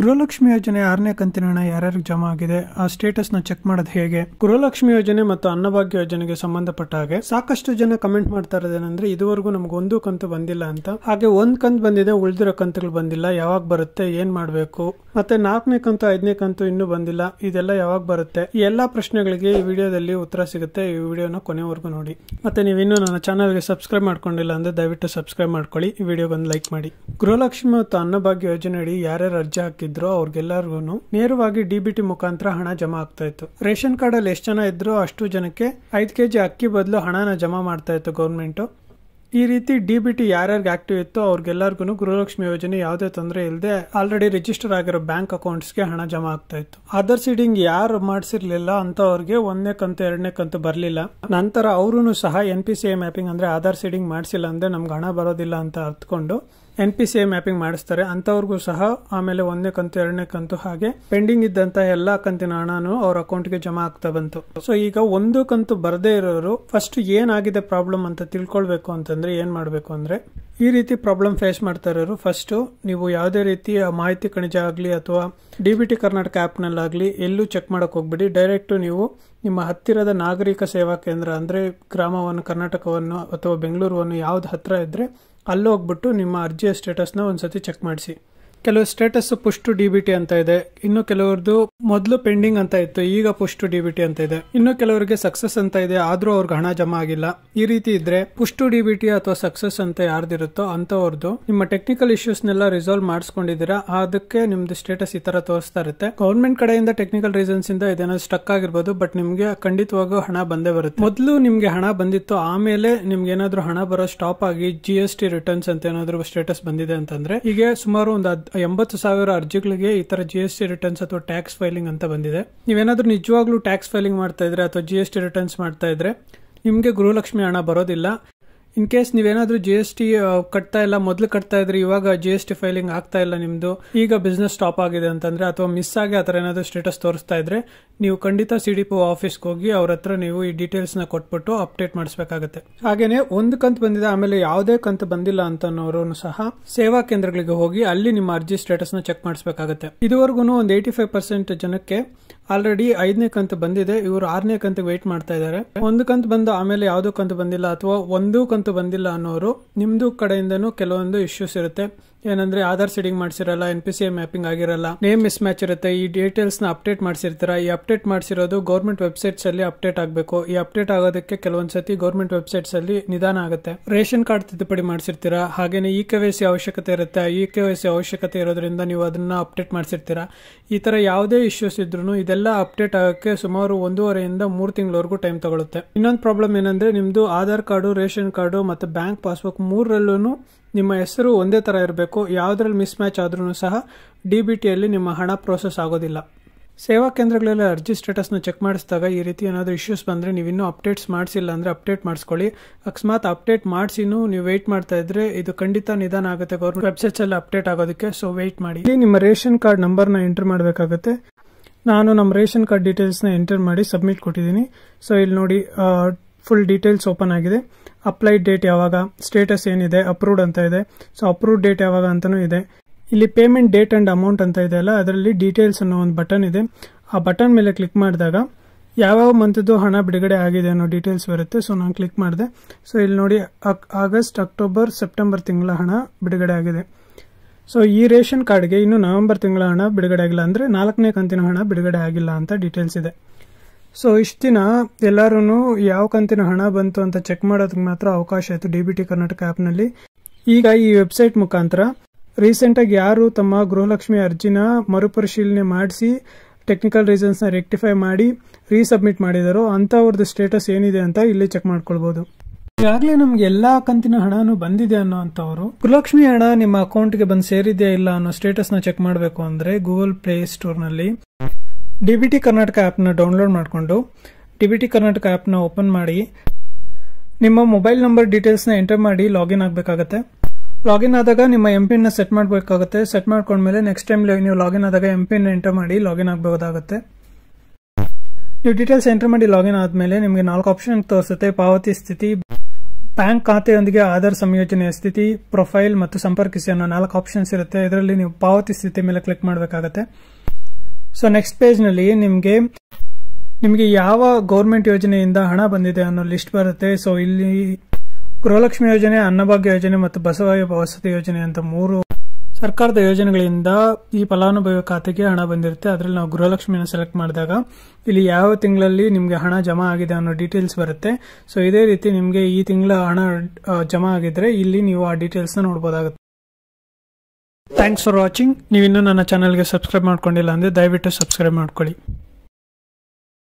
ಗೃಹಲಕ್ಷ್ಮಿ ಯೋಜನೆ ಆರನೇ ಕಂತಿನ ಹಣ ಯಾರ್ಯಾರಿಗೆ ಜಮಾ ಆಗಿದೆ ಆ ಸ್ಟೇಟಸ್ ನ ಚೆಕ್ ಮಾಡೋದು ಹೇಗೆ ಗೃಹಲಕ್ಷ್ಮಿ ಯೋಜನೆ ಮತ್ತು ಅನ್ನಭಾಗ್ಯ ಯೋಜನೆಗೆ ಸಂಬಂಧಪಟ್ಟ ಹಾಗೆ ಸಾಕಷ್ಟು ಜನ ಕಮೆಂಟ್ ಮಾಡ್ತಾ ಇರೋದೇನಂದ್ರೆ ಇದುವರೆಗೂ ನಮ್ಗೆ ಒಂದು ಕಂತು ಬಂದಿಲ್ಲ ಅಂತ ಹಾಗೆ ಒಂದ್ ಕಂತು ಬಂದಿದೆ ಉಳಿದಿರೋ ಕಂತುಗಳು ಬಂದಿಲ್ಲ ಯಾವಾಗ ಬರುತ್ತೆ ಏನ್ ಮಾಡ್ಬೇಕು ಮತ್ತೆ ನಾಲ್ಕನೇ ಕಂತು ಐದನೇ ಕಂತು ಇನ್ನೂ ಬಂದಿಲ್ಲ ಇದೆಲ್ಲ ಯಾವಾಗ ಬರುತ್ತೆ ಈ ಎಲ್ಲಾ ಪ್ರಶ್ನೆಗಳಿಗೆ ಈ ವಿಡಿಯೋದಲ್ಲಿ ಉತ್ತರ ಸಿಗುತ್ತೆ ಈ ವಿಡಿಯೋನ ಕೊನೆವರೆಗೂ ನೋಡಿ ಮತ್ತೆ ನೀವು ಇನ್ನೂ ನನ್ನ ಗೆ ಸಬ್ಸ್ಕ್ರೈಬ್ ಮಾಡ್ಕೊಂಡಿಲ್ಲ ಅಂದ್ರೆ ದಯವಿಟ್ಟು ಸಬ್ಸ್ಕ್ರೈಬ್ ಮಾಡ್ಕೊಳ್ಳಿ ಈ ವಿಡಿಯೋಗೊಂದು ಲೈಕ್ ಮಾಡಿ ಗೃಹಲಕ್ಷ್ಮಿ ಮತ್ತು ಅನ್ನಭಾಗ್ಯ ಯೋಜನೆ ಅಡಿ ಯಾರ್ಯಾರು ಅರ್ಜಿ ಹಾಕಿ ಇದ್ರು ಅವ್ರಿಗೆಲ್ಲರಿಗೂ ನೇರವಾಗಿ ಡಿಬಿಟಿ ಮುಖಾಂತರ ಹಣ ಜಮಾ ಆಗ್ತಾ ಇತ್ತು ರೇಷನ್ ಕಾರ್ಡ್ ಅಲ್ಲಿ ಎಷ್ಟು ಜನ ಇದ್ರೋ ಅಷ್ಟು ಜನಕ್ಕೆ ಐದು ಕೆಜಿ ಅಕ್ಕಿ ಬದಲು ಹಣನ ಜಮಾ ಮಾಡ್ತಾ ಇತ್ತು ಗೌರ್ಮೆಂಟ್ ಈ ರೀತಿ ಡಿ ಬಿ ಟಿ ಯಾರ್ಯಾರಿಗೆ ಆಕ್ಟಿವ್ ಇತ್ತು ಅವ್ರಿಗೆಲ್ಲರಿಗೂ ಗೃಹಲಕ್ಷ್ಮಿ ಯೋಜನೆ ಯಾವುದೇ ತೊಂದರೆ ಇಲ್ಲದೆ ಆಲ್ರೆಡಿ ರಿಜಿಸ್ಟರ್ ಆಗಿರೋ ಬ್ಯಾಂಕ್ ಅಕೌಂಟ್ಸ್ಗೆ ಹಣ ಜಮಾ ಆಗ್ತಾ ಇತ್ತು ಅದರ್ ಸೀಡಿಂಗ್ ಯಾರು ಮಾಡಿಸಿರ್ಲಿಲ್ಲ ಅವ್ರಿಗೆ ಒಂದನೇ ಕಂತು ಎರಡನೇ ಕಂತು ಬರಲಿಲ್ಲ ನಂತರ ಅವರೂ ಸಹ N P C I mapping ಅಂದರೆ ಆಧಾರ್ ಸೀಡಿಂಗ್ ಮಾಡಿಸಿಲ್ಲ ಅಂದರೆ ನಮ್ಗೆ ಹಣ ಬರೋದಿಲ್ಲ ಅಂತ ಅರ್ಥಕೊಂಡು N P C I mapping ಮಾಡಿಸ್ತಾರೆ ಅಂತವ್ರಿಗೂ ಸಹ ಆಮೇಲೆ ಒಂದನೇ ಕಂತು ಎರಡನೇ ಕಂತು ಹಾಗೆ ಪೆಂಡಿಂಗ್ ಇದ್ದಂತಹ ಎಲ್ಲಾ ಕಂತಿನ ಹಣನು ಅವ್ರ ಅಕೌಂಟ್ಗೆ ಜಮಾ ಆಗ್ತಾ ಬಂತು ಸೊ ಈಗ ಒಂದು ಕಂತು ಬರದೇ ಇರೋರು ಫಸ್ಟ್ ಏನಾಗಿದೆ ಪ್ರಾಬ್ಲಮ್ ಅಂತ ತಿಳ್ಕೊಳ್ಬೇಕು ಅಂತಂದ್ರೆ ಏನ್ ಮಾಡಬೇಕು ಅಂದ್ರೆ ಈ ರೀತಿ ಪ್ರಾಬ್ಲಮ್ ಫೇಸ್ ಮಾಡ್ತಾ ಇರೋರು ಫಸ್ಟು ನೀವು ಯಾವುದೇ ರೀತಿಯ ಮಾಹಿತಿ ಕಣಜ ಆಗಲಿ ಅಥವಾ ಡಿ ಬಿ ಟಿ ಕರ್ನಾಟಕ ಆ್ಯಪ್ನಲ್ಲಾಗಲಿ ಎಲ್ಲೂ ಚೆಕ್ ಮಾಡೋಕೆ ಹೋಗ್ಬಿಡಿ ಡೈರೆಕ್ಟು ನೀವು ನಿಮ್ಮ ಹತ್ತಿರದ ನಾಗರಿಕ ಸೇವಾ ಕೇಂದ್ರ ಅಂದರೆ ಗ್ರಾಮವನ್ನು ಕರ್ನಾಟಕವನ್ನು ಅಥವಾ ಬೆಂಗಳೂರುವನ್ನು ಯಾವ್ದು ಹತ್ತಿರ ಇದ್ದರೆ ಅಲ್ಲೋಗ್ಬಿಟ್ಟು ನಿಮ್ಮ ಅರ್ಜಿಯ ಸ್ಟೇಟಸ್ನ ಒಂದು ಸತಿ ಚೆಕ್ ಮಾಡಿಸಿ ಕೆಲವು status push to D B T ಅಂತ ಇದೆ ಇನ್ನು ಕೆಲವರದು ಮೊದಲು ಪೆಂಡಿಂಗ್ ಅಂತ ಇತ್ತು ಈಗ push to D B T ಅಂತ ಇದೆ ಇನ್ನು ಕೆಲವರಿಗೆ ಸಕ್ಸಸ್ ಅಂತ ಇದೆ ಆದ್ರೂ ಅವ್ರಿಗೆ ಹಣ ಜಮಾ ಆಗಿಲ್ಲ ಈ ರೀತಿ ಇದ್ರೆ push to D B T ಅಥವಾ ಸಕ್ಸಸ್ ಅಂತ ಯಾರ್ದಿರುತ್ತೋ ಅಂತವ್ರದ್ದು ನಿಮ್ಮ ಟೆಕ್ನಿಕಲ್ ಇಶ್ಯೂಸ್ ನೆಲ್ಲ ರಿಸಾಲ್ವ್ ಮಾಡಿಸ್ಕೊಂಡಿದ್ದೀರಾ ಅದಕ್ಕೆ ನಿಮ್ದು ಸ್ಟೇಟಸ್ ಈ ತರ ತೋರಿಸ್ತಾ ಇರುತ್ತೆ ಗೌರ್ಮೆಂಟ್ ಕಡೆಯಿಂದ ಟೆಕ್ನಿಕಲ್ ರೀಸನ್ಸ್ ಇಂದ ಇದೇನಾದ್ರು ಸ್ಟಕ್ ಆಗಿರ್ಬೋದು ಬಟ್ ನಿಮ್ಗೆ ಖಂಡಿತವಾಗೂ ಹಣ ಬಂದೇ ಬರುತ್ತೆ ಮೊದಲು ನಿಮ್ಗೆ ಹಣ ಬಂದಿತ್ತು ಆಮೇಲೆ ನಿಮ್ಗೆ ಏನಾದ್ರೂ ಹಣ ಬರೋ ಸ್ಟಾಪ್ ಆಗಿ ಜಿ ಎಸ್ ಟಿ ರಿಟರ್ನ್ಸ್ ಅಂತ ಏನಾದ್ರು ಸ್ಟೇಟಸ್ ಬಂದಿದೆ ಅಂತಂದ್ರೆ ಹೀಗೆ ಸುಮಾರು ಒಂದು ಎಂಬತ್ತು ಸಾವಿರ ಅರ್ಜಿಗಳಿಗೆ ಈ ತರ ಜಿ ಎಸ್ ಟಿ ರಿಟರ್ನ್ಸ್ ಅಥವಾ ಟ್ಯಾಕ್ಸ್ ಫೈಲಿಂಗ್ ಅಂತ ಬಂದಿದೆ ನೀವೇನಾದ್ರೂ ನಿಜವಾಗ್ಲೂ ಟ್ಯಾಕ್ಸ್ ಫೈಲಿಂಗ್ ಮಾಡ್ತಾ ಇದ್ರೆ ಅಥವಾ ಜಿ ಎಸ್ ಟಿ ರಿಟರ್ನ್ಸ್ ಮಾಡ್ತಾ ಇದ್ರೆ ನಿಮ್ಗೆ ಗೃಹಲಕ್ಷ್ಮಿ ಹಣ ಬರೋದಿಲ್ಲ ಇನ್ ಕೇಸ್ ನೀವೇನಾದ್ರೂ ಜಿ ಎಸ್ ಟಿ ಕಟ್ತಾ ಇಲ್ಲ ಮೊದಲು ಕಟ್ತಾ ಇದ್ರೆ ಇವಾಗ ಜಿ ಎಸ್ ಟಿ ಫೈಲಿಂಗ್ ಆಗ್ತಾ ಇಲ್ಲ ನಿಮ್ದು ಈಗ ಬಿಸ್ನೆಸ್ ಸ್ಟಾಪ್ ಆಗಿದೆ ಅಂತಂದ್ರೆ ಅಥವಾ ಮಿಸ್ ಆಗಿ ಆತರ ಥರ ಏನಾದರೂ ಸ್ಟೇಟಸ್ ತೋರಿಸ್ತಾ ಇದ್ರೆ ನೀವು ಖಂಡಿತ ಸಿ ಡಿ ಪಿ ಆಫೀಸ್ಗೆ ಹೋಗಿ ಅವ್ರ ಹತ್ರ ನೀವು ಈ ಡೀಟೇಲ್ಸ್ ನ ಕೊಟ್ಬಿಟ್ಟು ಅಪ್ಡೇಟ್ ಮಾಡಿಸ್ಬೇಕಾಗುತ್ತೆ ಹಾಗೇನೆ ಒಂದು ಕಂತು ಬಂದಿದೆ ಆಮೇಲೆ ಯಾವುದೇ ಕಂತು ಬಂದಿಲ್ಲ ಅಂತ ಸಹ ಸೇವಾ ಕೇಂದ್ರಗಳಿಗೆ ಹೋಗಿ ಅಲ್ಲಿ ನಿಮ್ಮ ಅರ್ಜಿ ನ ಚೆಕ್ ಮಾಡಿಸಬೇಕಾಗುತ್ತೆ ಇದುವರೆಗೂ ಒಂದು ಏಯ್ಟಿ ಫೈವ್ ಪರ್ಸೆಂಟ್ ಜನಕ್ಕೆ ಆಲ್ರೆಡಿ ಐದನೇ ಕಂತು ಬಂದಿದೆ ಇವರು ಆರನೇ ಕಂತು ವೇಟ್ ಮಾಡ್ತಾ ಇದ್ದಾರೆ ಒಂದು ಕಂತು ಬಂದು ಆಮೇಲೆ ಯಾವ್ದು ಕಂತು ಬಂದಿಲ್ಲ ಅಥವಾ ಒಂದೂ ಕಂತು ಬಂದಿಲ್ಲ ಅನ್ನೋರು ನಿಮ್ದು ಕಡೆಯಿಂದನೂ ಕೆಲವೊಂದು ಇಶ್ಯೂಸ್ ಇರುತ್ತೆ ಏನಂದ್ರೆ ಆಧಾರ್ ಸಿಡಿಂಗ್ ಮಾಡಿಸಿರಲ್ಲ N P C A mapping ಆಗಿರಲ್ಲ ನೇಮ್ ಮಿಸ್ ಮ್ಯಾಚ್ ಇರುತ್ತೆ ಈ ಡೀಟೇಲ್ಸ್ ನ ಅಪ್ಡೇಟ್ ಮಾಡಿಸಿರ್ತಾರ ಈ ಅಪ್ಡೇಟ್ ಮಾಡಿಸಿರೋದು ಗೌರ್ಮೆಂಟ್ ವೆಬ್ಸೈಟ್ಸ್ ಅಲ್ಲಿ ಅಪ್ಡೇಟ್ ಆಗಬೇಕು ಈ ಅಪ್ಡೇಟ್ ಆಗೋದಕ್ಕೆ ಕೆಲವೊಂದ್ಸತಿ ಗೌರ್ಮೆಂಟ್ ವೆಬ್ಸೈಟ್ಸ್ ಅಲ್ಲಿ ನಿಧಾನ ಆಗುತ್ತೆ ರೇಷನ್ ಕಾರ್ಡ್ ತಿದ್ದುಪಡಿ ಮಾಡಿಸಿರ್ತೀರಾ ಹಾಗೇನೆ ಇ ಕೆ ವೈ ಸಿ ಅವಶ್ಯಕತೆ ಇರುತ್ತೆ ಇ ಕೆ ವೈ ಸಿ ಅವಶ್ಯಕತೆ ಇರೋದ್ರಿಂದ ನೀವು ಅದನ್ನ ಅಪ್ಡೇಟ್ ಮಾಡ್ಸಿರ್ತೀರಾ ಈ ತರ ಯಾವುದೇ ಇಶ್ಯೂಸ್ ಇದ್ರು ಇದೆಲ್ಲ ಅಪ್ಡೇಟ್ ಆಗೋಕ್ಕೆ ಸುಮಾರು ಒಂದೂವರೆಯಿಂದ ಮೂರು ತಿಂಗಳವರೆಗೂ ಟೈಮ್ ತಗೊಳುತ್ತೆ ಇನ್ನೊಂದು ಪ್ರಾಬ್ಲಮ್ ಏನಂದ್ರೆ ನಿಮ್ದು ಆಧಾರ್ ಕಾರ್ಡು ರೇಷನ್ ಕಾರ್ಡು ಮತ್ತೆ ಬ್ಯಾಂಕ್ ಪಾಸ್ಬುಕ್ ಮೂರರಲ್ಲೂ ನಿಮ್ಮ ಹೆಸರು ಒಂದೇ ಥರ ಇರಬೇಕು ಯಾವುದ್ರಲ್ಲಿ ಮಿಸ್ ಮ್ಯಾಚ್ ಆದ್ರೂ ಸಹ ಡಿ ಬಿ ಟಿಯಲ್ಲಿ ನಿಮ್ಮ ಹಣ ಪ್ರೋಸೆಸ್ ಆಗೋದಿಲ್ಲ ಸೇವಾ ಕೇಂದ್ರಗಳಲ್ಲಿ ಅರ್ಜಿ ಸ್ಟೇಟಸ್ನ ಚೆಕ್ ಮಾಡಿಸಿದಾಗ ಈ ರೀತಿ ಏನಾದರೂ ಇಶ್ಯೂಸ್ ಬಂದರೆ ನೀವು ಇನ್ನೂ ಅಪ್ಡೇಟ್ಸ್ ಮಾಡಿಸಿಲ್ಲ ಅಂದರೆ ಅಪ್ಡೇಟ್ ಮಾಡಿಸ್ಕೊಳ್ಳಿ ಅಕಸ್ಮಾತ್ ಅಪ್ಡೇಟ್ ಮಾಡಿಸಿನೂ ನೀವು ವೆಯ್ಟ್ ಮಾಡ್ತಾ ಇದ್ರೆ ಇದು ಖಂಡಿತ ನಿಧಾನ ಆಗುತ್ತೆ ಗೌರ್ಮೆಂಟ್ ವೆಬ್ಸೈಟ್ಸಲ್ಲಿ ಅಪ್ಡೇಟ್ ಆಗೋದಕ್ಕೆ ಸೊ ವೆಯ್ಟ್ ಮಾಡಿ ಇಲ್ಲಿ ನಿಮ್ಮ ರೇಷನ್ ಕಾರ್ಡ್ ನಂಬರ್ನ ಎಂಟರ್ ಮಾಡಬೇಕಾಗುತ್ತೆ ನಾನು ನಮ್ಮ ರೇಷನ್ ಕಾರ್ಡ್ ಡೀಟೇಲ್ಸ್ನ ಎಂಟರ್ ಮಾಡಿ ಸಬ್ಮಿಟ್ ಕೊಟ್ಟಿದ್ದೀನಿ ಸೊ ಇಲ್ಲಿ ನೋಡಿ ಫುಲ್ ಡೀಟೇಲ್ಸ್ ಓಪನ್ ಆಗಿದೆ ಅಪ್ಲೈಡ್ ಡೇಟ್ ಯಾವಾಗ ಸ್ಟೇಟಸ್ ಏನಿದೆ ಅಪ್ರೂವ್ಡ್ ಅಂತ ಇದೆ ಸೊ ಅಪ್ರೂವ್ಡ್ ಡೇಟ್ ಯಾವಾಗ ಅಂತಾನೂ ಇದೆ ಇಲ್ಲಿ ಪೇಮೆಂಟ್ ಡೇಟ್ ಅಂಡ್ ಅಮೌಂಟ್ ಅಂತ ಇದೆ ಅಲ್ಲ ಅದರಲ್ಲಿ ಡೀಟೇಲ್ಸ್ ಅನ್ನೋ ಒಂದು ಬಟನ್ ಇದೆ ಆ ಬಟನ್ ಮೇಲೆ ಕ್ಲಿಕ್ ಮಾಡಿದಾಗ ಯಾವ್ಯಾವ ಮಂತ್ ಹಣ ಬಿಡುಗಡೆ ಆಗಿದೆ ಅನ್ನೋ ಡೀಟೇಲ್ಸ್ ಬರುತ್ತೆ ಸೊ ನಾನು ಕ್ಲಿಕ್ ಮಾಡಿದೆ ಸೊ ಇಲ್ಲಿ ನೋಡಿ ಆಗಸ್ಟ್ ಅಕ್ಟೋಬರ್ ಸೆಪ್ಟೆಂಬರ್ ತಿಂಗಳ ಹಣ ಬಿಡುಗಡೆ ಆಗಿದೆ ಸೊ ಈ ರೇಷನ್ ಕಾರ್ಡ್ಗೆ ಇನ್ನು ನವೆಂಬರ್ ತಿಂಗಳ ಹಣ ಬಿಡುಗಡೆ ಆಗಿಲ್ಲ ಅಂದರೆ ನಾಲ್ಕನೇ ಕಂತಿನ ಹಣ ಬಿಡುಗಡೆ ಆಗಿಲ್ಲ ಅಂತ ಡೀಟೇಲ್ಸ್ ಇದೆ ಸೊ ಇಷ್ಟು ದಿನ ಎಲ್ಲರೂ ಯಾವ ಕಂತಿನ ಹಣ ಬಂತು ಅಂತ ಚೆಕ್ ಮಾಡೋದಕ್ಕೆ ಮಾತ್ರ ಅವಕಾಶ ಆಯ್ತು ಡಿ ಬಿ ಟಿ ಕರ್ನಾಟಕ ಆ್ಯಪ್ನಲ್ಲಿ ಈಗ ಈ ವೆಬ್ಸೈಟ್ ಮುಖಾಂತರ ರೀಸೆಂಟಾಗಿ ಯಾರು ತಮ್ಮ ಗೃಹಲಕ್ಷ್ಮಿ ಅರ್ಜಿನ ಮರುಪರಿಶೀಲನೆ ಮಾಡಿಸಿ ಟೆಕ್ನಿಕಲ್ ರೀಸನ್ಸ್ ನ ರೆಕ್ಟಿಫೈ ಮಾಡಿ ರೀಸಬ್ಮಿಟ್ ಮಾಡಿದಾರೋ ಅಂಥವ್ರದ್ದು ಸ್ಟೇಟಸ್ ಏನಿದೆ ಅಂತ ಇಲ್ಲಿ ಚೆಕ್ ಮಾಡ್ಕೊಳ್ಬಹುದು ಈಗಾಗಲೇ ನಮ್ಗೆ ಎಲ್ಲಾ ಕಂತಿನ ಹಣನು ಬಂದಿದೆ ಅನ್ನೋ ಅಂತವರು ಗೃಹಲಕ್ಷ್ಮಿ ಹಣ ನಿಮ್ಮ ಅಕೌಂಟ್ ಗೆ ಬಂದು ಸೇರಿದೆಯಾ ಇಲ್ಲ ಅನ್ನೋ ಸ್ಟೇಟಸ್ ನ ಚೆಕ್ ಮಾಡಬೇಕು ಅಂದ್ರೆ ಗೂಗಲ್ ಪ್ಲೇ ನಲ್ಲಿ ಡಿ ಬಿ ಟಿ ಕರ್ನಾಟಕ ಆ್ಯಪ್ನ ಡೌನ್ಲೋಡ್ ಮಾಡಿಕೊಂಡು ಡಿ ಬಿ ಟಿ ಕರ್ನಾಟಕ ಆ್ಯಪ್ನ ಓಪನ್ ಮಾಡಿ ನಿಮ್ಮ ಮೊಬೈಲ್ ನಂಬರ್ ಡೀಟೇಲ್ಸ್ನ ಎಂಟರ್ ಮಾಡಿ ಲಾಗಿನ್ ಆಗಬೇಕಾಗತ್ತೆ ಲಾಗಿನ್ ಆದಾಗ ನಿಮ್ಮ ಎಂ ಪಿನ್ನ ಸೆಟ್ ಮಾಡಬೇಕಾಗುತ್ತೆ ಸೆಟ್ ಮಾಡ್ಕೊಂಡ್ಮೇಲೆ ನೆಕ್ಸ್ಟ್ ಟೈಮ್ ನೀವು ಲಾಗಿನ್ ಆದಾಗ ಎಂ ಎಂಟರ್ ಮಾಡಿ ಲಾಗಿನ್ ಆಗಬಹುದಾಗುತ್ತೆ ನೀವು ಡೀಟೇಲ್ಸ್ ಎಂಟರ್ ಮಾಡಿ ಲಾಗಿನ್ ಆದಮೇಲೆ ನಿಮಗೆ ನಾಲ್ಕು ಆಪ್ಷನ್ ತೋರಿಸುತ್ತೆ ಪಾವತಿ ಸ್ಥಿತಿ ಬ್ಯಾಂಕ್ ಖಾತೆಯೊಂದಿಗೆ ಆಧಾರ್ ಸಂಯೋಜನೆಯ ಸ್ಥಿತಿ ಪ್ರೊಫೈಲ್ ಮತ್ತು ಸಂಪರ್ಕಿಸಿ ಅನ್ನೋ ನಾಲ್ಕು ಆಪ್ಷನ್ಸ್ ಇರುತ್ತೆ ಇದರಲ್ಲಿ ನೀವು ಪಾವತಿ ಸ್ಥಿತಿ ಮೇಲೆ ಕ್ಲಿಕ್ ಮಾಡಬೇಕಾಗತ್ತೆ ಸೊ ನೆಕ್ಸ್ಟ್ ಪೇಜ್ ನಲ್ಲಿ ನಿಮಗೆ ನಿಮಗೆ ಯಾವ ಗೌರ್ಮೆಂಟ್ ಯೋಜನೆಯಿಂದ ಹಣ ಬಂದಿದೆ ಅನ್ನೋ ಲಿಸ್ಟ್ ಬರುತ್ತೆ ಸೊ ಇಲ್ಲಿ ಗೃಹಲಕ್ಷ್ಮಿ ಯೋಜನೆ ಅನ್ನಭಾಗ್ಯ ಯೋಜನೆ ಮತ್ತು ಬಸವ ವಸತಿ ಯೋಜನೆ ಅಂತ ಮೂರು ಸರ್ಕಾರದ ಯೋಜನೆಗಳಿಂದ ಈ ಫಲಾನುಭವಿ ಖಾತೆಗೆ ಹಣ ಬಂದಿರುತ್ತೆ ಅದರಲ್ಲಿ ನಾವು ಗೃಹಲಕ್ಷ್ಮಿಯನ್ನು ಸೆಲೆಕ್ಟ್ ಮಾಡಿದಾಗ ಇಲ್ಲಿ ಯಾವ ತಿಂಗಳಲ್ಲಿ ನಿಮಗೆ ಹಣ ಜಮಾ ಆಗಿದೆ ಅನ್ನೋ ಡೀಟೇಲ್ಸ್ ಬರುತ್ತೆ ಸೊ ಇದೇ ರೀತಿ ನಿಮಗೆ ಈ ತಿಂಗಳ ಹಣ ಜಮಾ ಆಗಿದ್ರೆ ಇಲ್ಲಿ ನೀವು ಆ ಡೀಟೇಲ್ಸ್ನ ನೋಡಬಹುದಾಗುತ್ತೆ ಥ್ಯಾಂಕ್ಸ್ ಫಾರ್ ವಾಚಿಂಗ್ ನೀವು ನನ್ನ ಚಾನಲ್ಗೆ ಸಬ್ಸ್ಕ್ರೈಬ್ ಮಾಡ್ಕೊಂಡಿಲ್ಲ ಅಂದರೆ ದಯವಿಟ್ಟು ಸಬ್ಸ್ಕ್ರೈಬ್ ಮಾಡ್ಕೊಳ್ಳಿ